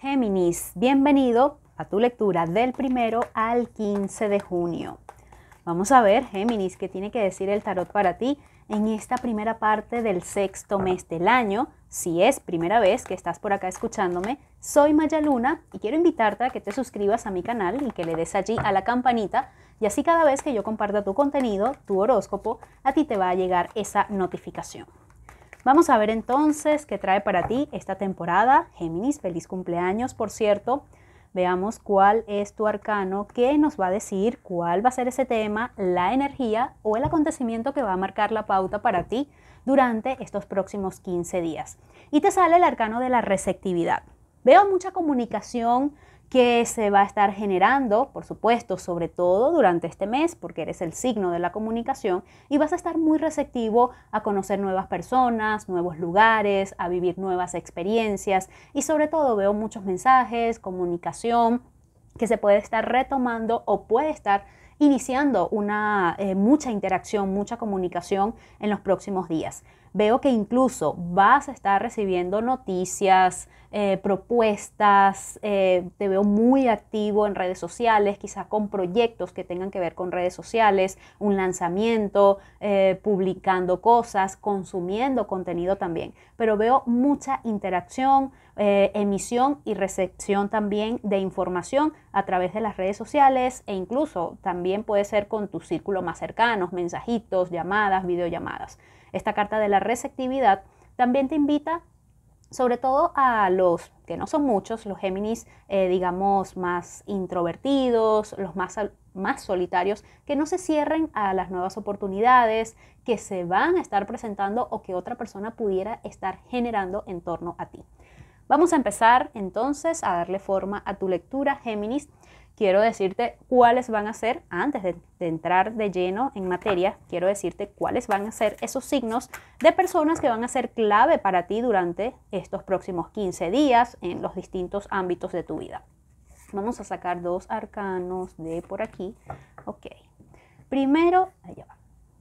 Géminis, bienvenido a tu lectura del primero al 15 de junio. Vamos a ver, Géminis, qué tiene que decir el tarot para ti en esta primera parte del sexto mes del año. Si es primera vez que estás por acá escuchándome, soy Maya Luna y quiero invitarte a que te suscribas a mi canal y que le des allí a la campanita y así cada vez que yo comparta tu contenido, tu horóscopo, a ti te va a llegar esa notificación. Vamos a ver entonces qué trae para ti esta temporada. Géminis, feliz cumpleaños, por cierto. Veamos cuál es tu arcano, qué nos va a decir, cuál va a ser ese tema, la energía o el acontecimiento que va a marcar la pauta para ti durante estos próximos 15 días. Y te sale el arcano de la receptividad. Veo mucha comunicación, que se va a estar generando, por supuesto, sobre todo durante este mes, porque eres el signo de la comunicación, y vas a estar muy receptivo a conocer nuevas personas, nuevos lugares, a vivir nuevas experiencias, y sobre todo veo muchos mensajes, comunicación, que se puede estar retomando o puede estar iniciando una eh, mucha interacción, mucha comunicación en los próximos días veo que incluso vas a estar recibiendo noticias, eh, propuestas, eh, te veo muy activo en redes sociales, quizás con proyectos que tengan que ver con redes sociales, un lanzamiento, eh, publicando cosas, consumiendo contenido también. Pero veo mucha interacción, emisión y recepción también de información a través de las redes sociales e incluso también puede ser con tu círculo más cercano, mensajitos, llamadas, videollamadas. Esta carta de la receptividad también te invita sobre todo a los que no son muchos, los Géminis, eh, digamos, más introvertidos, los más, más solitarios, que no se cierren a las nuevas oportunidades que se van a estar presentando o que otra persona pudiera estar generando en torno a ti. Vamos a empezar entonces a darle forma a tu lectura, Géminis quiero decirte cuáles van a ser, antes de, entrar de lleno en materia, quiero decirte cuáles van a ser esos signos de personas que van a ser clave para ti durante estos próximos 15 días en los distintos ámbitos de tu vida. Vamos a sacar dos arcanos de por aquí. Ok. Primero,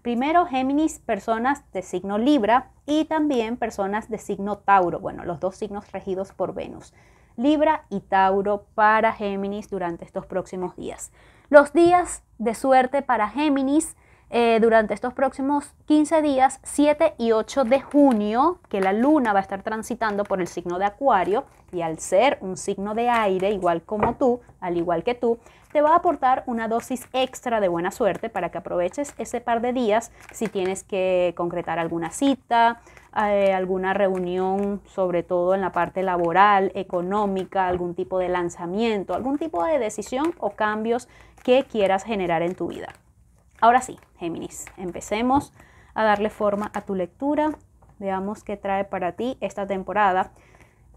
Primero, Géminis, personas de signo Libra y también personas de signo Tauro. Bueno, los dos signos regidos por Venus. Libra y Tauro para Géminis durante estos próximos días. Los días de suerte para Géminis eh, durante estos próximos 15 días, 7 y 8 de junio, que la luna va a estar transitando por el signo de Acuario y al ser un signo de aire, igual como tú, al igual que tú, te va a aportar una dosis extra de buena suerte para que aproveches ese par de días si tienes que concretar alguna cita, eh, alguna reunión, sobre todo en la parte laboral, económica, algún tipo de lanzamiento, algún tipo de decisión o cambios que quieras generar en tu vida. Ahora sí, Géminis, empecemos a darle forma a tu lectura. Veamos qué trae para ti esta temporada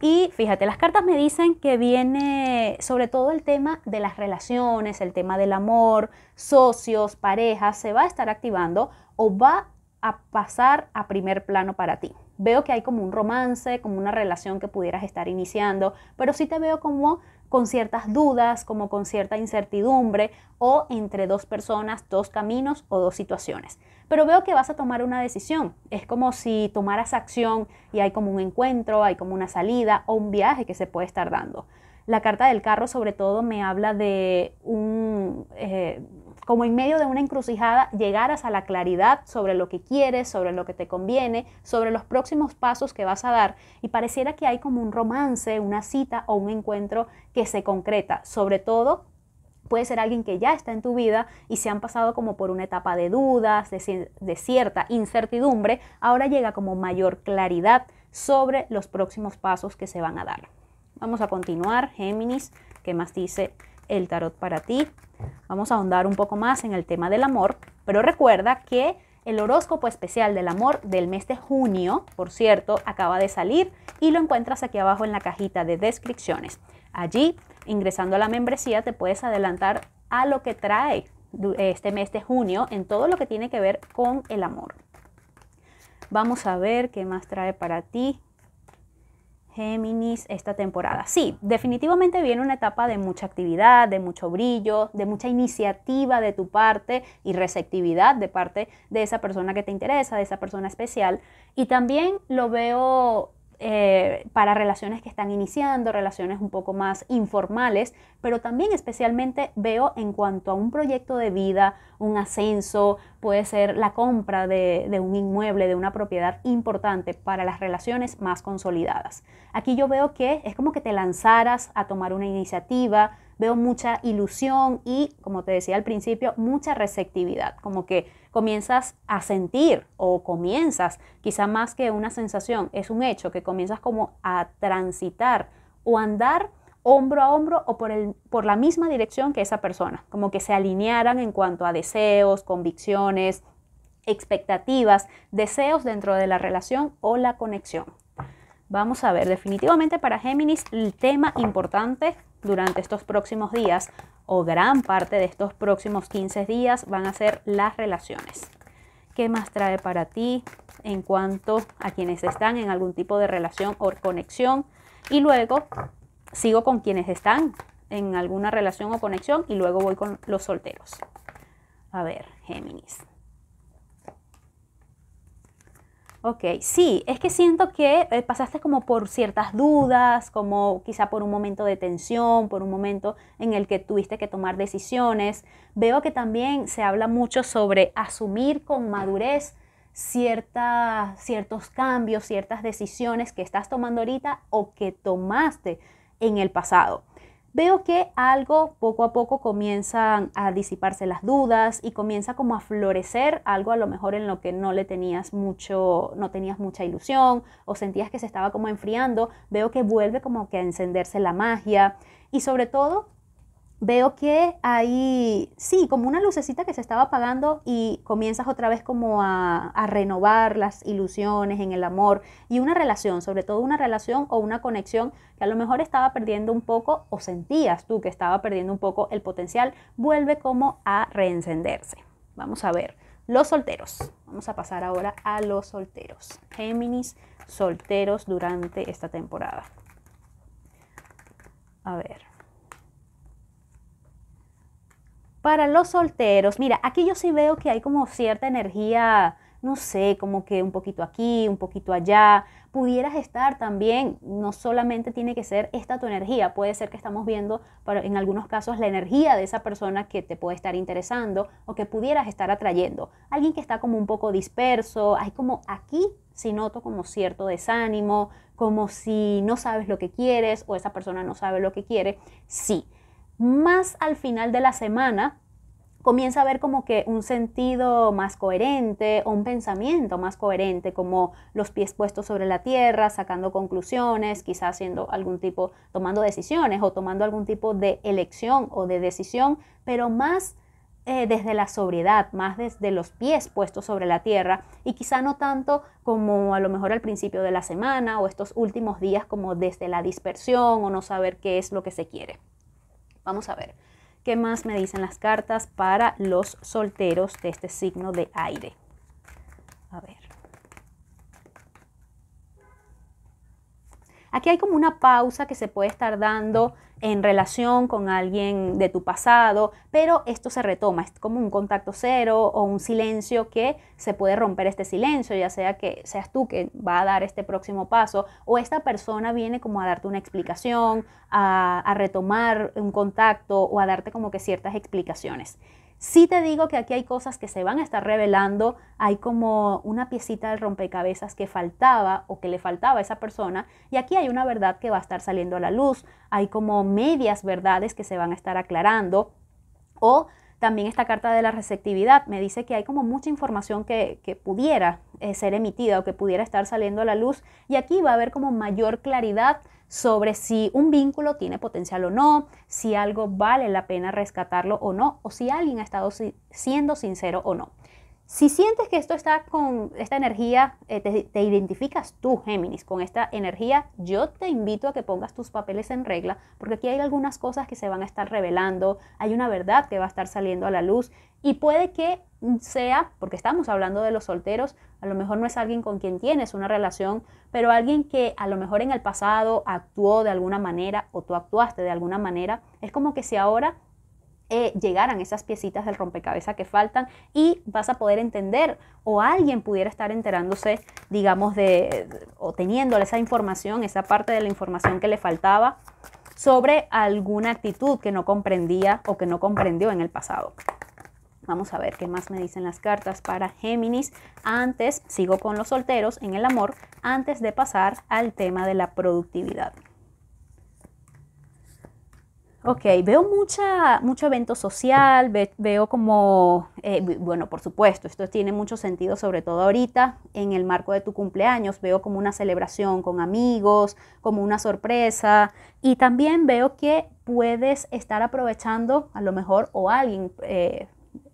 y fíjate, las cartas me dicen que viene sobre todo el tema de las relaciones, el tema del amor, socios, parejas, se va a estar activando o va a pasar a primer plano para ti. Veo que hay como un romance, como una relación que pudieras estar iniciando, pero sí te veo como con ciertas dudas, como con cierta incertidumbre o entre dos personas, dos caminos o dos situaciones. Pero veo que vas a tomar una decisión. Es como si tomaras acción y hay como un encuentro, hay como una salida o un viaje que se puede estar dando. La carta del carro sobre todo me habla de un... Eh, como en medio de una encrucijada llegaras a la claridad sobre lo que quieres, sobre lo que te conviene, sobre los próximos pasos que vas a dar y pareciera que hay como un romance, una cita o un encuentro que se concreta, sobre todo puede ser alguien que ya está en tu vida y se han pasado como por una etapa de dudas, de, cierta incertidumbre, ahora llega como mayor claridad sobre los próximos pasos que se van a dar. Vamos a continuar, Géminis, ¿qué más dice? el tarot para ti. Vamos a ahondar un poco más en el tema del amor, pero recuerda que el horóscopo especial del amor del mes de junio, por cierto, acaba de salir y lo encuentras aquí abajo en la cajita de descripciones. Allí, ingresando a la membresía, te puedes adelantar a lo que trae este mes de junio en todo lo que tiene que ver con el amor. Vamos a ver qué más trae para ti Géminis esta temporada. Sí, definitivamente viene una etapa de mucha actividad, de mucho brillo, de mucha iniciativa de tu parte y receptividad de parte de esa persona que te interesa, de esa persona especial. Y también lo veo eh, para relaciones que están iniciando, relaciones un poco más informales, pero también especialmente veo en cuanto a un proyecto de vida, un ascenso, puede ser la compra de un inmueble, de una propiedad importante para las relaciones más consolidadas. Aquí yo veo que es como que te lanzaras a tomar una iniciativa, veo mucha ilusión y, como te decía al principio, mucha receptividad, como que comienzas a sentir o comienzas, quizá más que una sensación, es un hecho que comienzas como a transitar o andar hombro a hombro o por, el, por la misma dirección que esa persona, como que se alinearan en cuanto a deseos, convicciones, expectativas, deseos dentro de la relación o la conexión. Vamos a ver, definitivamente para Géminis el tema importante durante estos próximos días o gran parte de estos próximos 15 días van a ser las relaciones. ¿Qué más trae para ti en cuanto a quienes están en algún tipo de relación o conexión? Y luego sigo con quienes están en alguna relación o conexión y luego voy con los solteros. A ver, Géminis. Ok, sí, es que siento que eh, pasaste como por ciertas dudas, como quizá por un momento de tensión, por un momento en el que tuviste que tomar decisiones. Veo que también se habla mucho sobre asumir con madurez ciertos cambios, ciertas decisiones que estás tomando ahorita o que tomaste en el pasado veo que algo poco a poco comienzan a disiparse las dudas y comienza como a florecer algo a lo mejor en lo que no le tenías mucho, no tenías mucha ilusión o sentías que se estaba como enfriando, veo que vuelve como que a encenderse la magia y sobre todo veo que hay, sí, como una lucecita que se estaba apagando y comienzas otra vez como a, a, renovar las ilusiones en el amor y una relación, sobre todo una relación o una conexión que a lo mejor estaba perdiendo un poco o sentías tú que estaba perdiendo un poco el potencial, vuelve como a reencenderse. Vamos a ver, los solteros. Vamos a pasar ahora a los solteros. Géminis, solteros durante esta temporada. A ver. Para los solteros, mira, aquí yo sí veo que hay como cierta energía, no sé, como que un poquito aquí, un poquito allá. Pudieras estar también, no solamente tiene que ser esta tu energía, puede ser que estamos viendo en algunos casos la energía de esa persona que te puede estar interesando o que pudieras estar atrayendo. Alguien que está como un poco disperso, hay como aquí si noto como cierto desánimo, como si no sabes lo que quieres o esa persona no sabe lo que quiere, sí más al final de la semana comienza a ver como que un sentido más coherente o un pensamiento más coherente, como los pies puestos sobre la tierra, sacando conclusiones, quizás haciendo algún tipo, tomando decisiones o tomando algún tipo de elección o de decisión, pero más eh, desde la sobriedad, más desde los pies puestos sobre la tierra y quizá no tanto como a lo mejor al principio de la semana o estos últimos días como desde la dispersión o no saber qué es lo que se quiere. Vamos a ver qué más me dicen las cartas para los solteros de este signo de aire. A ver. Aquí hay como una pausa que se puede estar dando en relación con alguien de tu pasado, pero esto se retoma, es como un contacto cero o un silencio que se puede romper este silencio, ya sea que seas tú que va a dar este próximo paso o esta persona viene como a darte una explicación, a, a retomar un contacto o a darte como que ciertas explicaciones. Sí te digo que aquí hay cosas que se van a estar revelando, hay como una piecita del rompecabezas que faltaba o que le faltaba a esa persona y aquí hay una verdad que va a estar saliendo a la luz, hay como medias verdades que se van a estar aclarando o también esta carta de la receptividad me dice que hay como mucha información que, pudiera eh, ser emitida o que pudiera estar saliendo a la luz y aquí va a haber como mayor claridad sobre si un vínculo tiene potencial o no, si algo vale la pena rescatarlo o no, o si alguien ha estado siendo sincero o no. Si sientes que esto está con esta energía, eh, te, te, identificas tú, Géminis, con esta energía, yo te invito a que pongas tus papeles en regla, porque aquí hay algunas cosas que se van a estar revelando, hay una verdad que va a estar saliendo a la luz y puede que sea, porque estamos hablando de los solteros, a lo mejor no es alguien con quien tienes una relación, pero alguien que a lo mejor en el pasado actuó de alguna manera o tú actuaste de alguna manera, es como que si ahora eh, llegaran esas piecitas del rompecabezas que faltan y vas a poder entender o alguien pudiera estar enterándose, digamos, de, o teniendo esa información, esa parte de la información que le faltaba sobre alguna actitud que no comprendía o que no comprendió en el pasado. Vamos a ver qué más me dicen las cartas para Géminis. Antes, sigo con los solteros en el amor, antes de pasar al tema de la productividad. Ok, veo mucha, mucho evento social, veo como, eh, bueno, por supuesto, esto tiene mucho sentido, sobre todo ahorita, en el marco de tu cumpleaños, veo como una celebración con amigos, como una sorpresa, y también veo que puedes estar aprovechando, a lo mejor, o alguien, eh,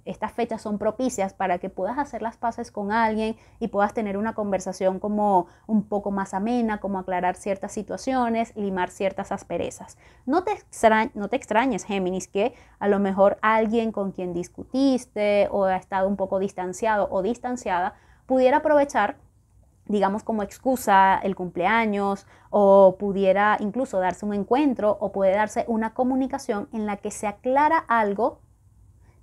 estas fechas son propicias para que puedas hacer las paces con alguien y puedas tener una conversación como un poco más amena, como aclarar ciertas situaciones, limar ciertas asperezas. No te, no te extrañes, Géminis, que a lo mejor alguien con quien discutiste o ha estado un poco distanciado o distanciada pudiera aprovechar digamos como excusa el cumpleaños o pudiera incluso darse un encuentro o puede darse una comunicación en la que se aclara algo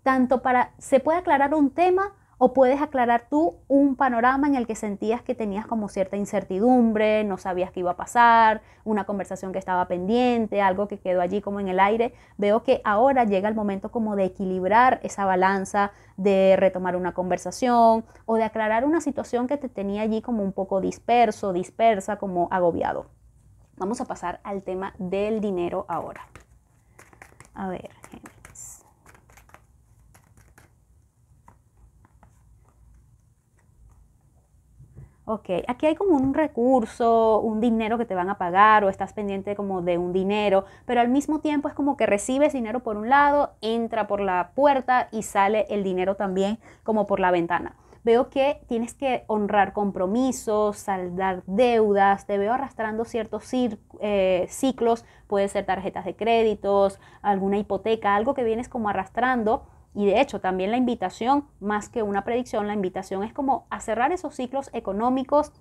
tanto para, se puede aclarar un tema o puedes aclarar tú un panorama en el que sentías que tenías como cierta incertidumbre, no sabías qué iba a pasar, una conversación que estaba pendiente, algo que quedó allí como en el aire. Veo que ahora llega el momento como de equilibrar esa balanza, de retomar una conversación o de aclarar una situación que te tenía allí como un poco disperso, dispersa, como agobiado. Vamos a pasar al tema del dinero ahora. A ver, gente. Ok, aquí hay como un recurso, un dinero que te van a pagar o estás pendiente como de un dinero, pero al mismo tiempo es como que recibes dinero por un lado, entra por la puerta y sale el dinero también como por la ventana. Veo que tienes que honrar compromisos, saldar deudas, te veo arrastrando ciertos eh, ciclos, puede ser tarjetas de créditos, alguna hipoteca, algo que vienes como arrastrando y de hecho, también la invitación, más que una predicción, la invitación es como a cerrar esos ciclos económicos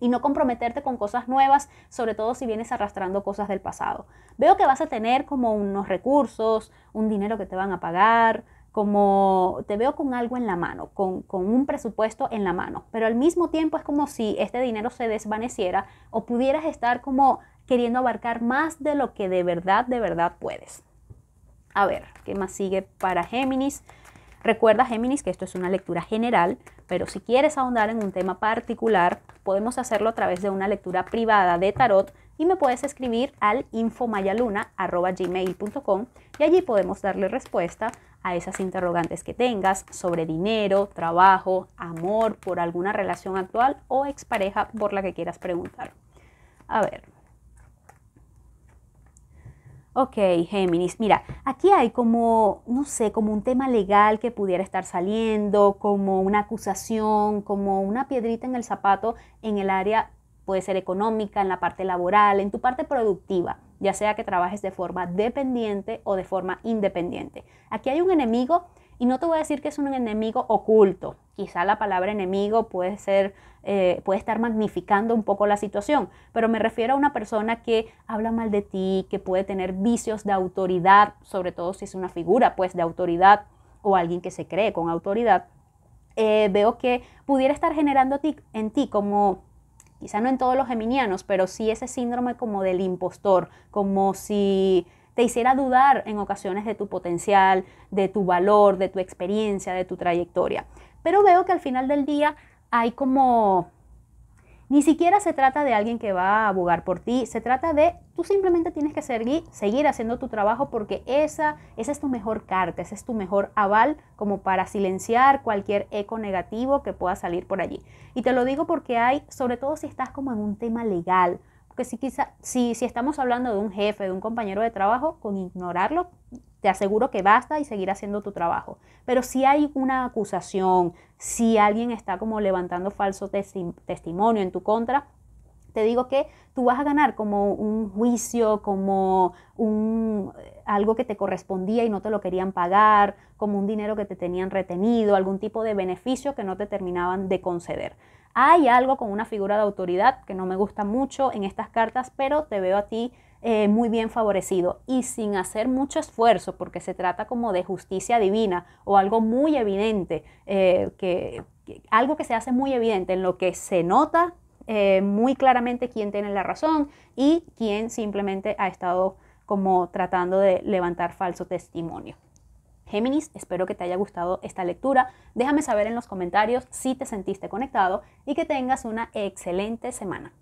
y no comprometerte con cosas nuevas, sobre todo si vienes arrastrando cosas del pasado. Veo que vas a tener como unos recursos, un dinero que te van a pagar, como te veo con algo en la mano, con, con, un presupuesto en la mano, pero al mismo tiempo es como si este dinero se desvaneciera o pudieras estar como queriendo abarcar más de lo que de verdad, de verdad puedes. A ver, ¿qué más sigue para Géminis? Recuerda, Géminis, que esto es una lectura general, pero si quieres ahondar en un tema particular, podemos hacerlo a través de una lectura privada de tarot y me puedes escribir al infomayaluna.gmail.com y allí podemos darle respuesta a esas interrogantes que tengas sobre dinero, trabajo, amor, por alguna relación actual o expareja por la que quieras preguntar. A ver, Ok, Géminis, mira, aquí hay como, no sé, como un tema legal que pudiera estar saliendo, como una acusación, como una piedrita en el zapato en el área, puede ser económica, en la parte laboral, en tu parte productiva, ya sea que trabajes de forma dependiente o de forma independiente. Aquí hay un enemigo y no te voy a decir que es un enemigo oculto. Quizá la palabra enemigo puede ser, eh, puede estar magnificando un poco la situación, pero me refiero a una persona que habla mal de ti, que puede tener vicios de autoridad, sobre todo si es una figura, pues, de autoridad o alguien que se cree con autoridad. Eh, veo que pudiera estar generando en ti como quizá no en todos los geminianos, pero sí ese síndrome como del impostor, como si te hiciera dudar en ocasiones de tu potencial, de tu valor, de tu experiencia, de tu trayectoria. Pero veo que al final del día hay como... Ni siquiera se trata de alguien que va a abogar por ti, se trata de tú simplemente tienes que seguir, haciendo tu trabajo porque esa, esa es tu mejor carta, ese es tu mejor aval como para silenciar cualquier eco negativo que pueda salir por allí. Y te lo digo porque hay, sobre todo si estás como en un tema legal, porque si, quizá, si, si estamos hablando de un jefe, de un compañero de trabajo, con ignorarlo, te aseguro que basta y seguir haciendo tu trabajo. Pero si hay una acusación, si alguien está como levantando falso testimonio en tu contra, te digo que tú vas a ganar como un juicio, como un, eh, algo que te correspondía y no te lo querían pagar, como un dinero que te tenían retenido, algún tipo de beneficio que no te terminaban de conceder. Hay algo con una figura de autoridad que no me gusta mucho en estas cartas, pero te veo a ti eh, muy bien favorecido y sin hacer mucho esfuerzo, porque se trata como de justicia divina o algo muy evidente, eh, que, algo que se hace muy evidente en lo que se nota eh, muy claramente quién tiene la razón y quién simplemente ha estado como tratando de levantar falso testimonio. Géminis, espero que te haya gustado esta lectura. Déjame saber en los comentarios si te sentiste conectado y que tengas una excelente semana.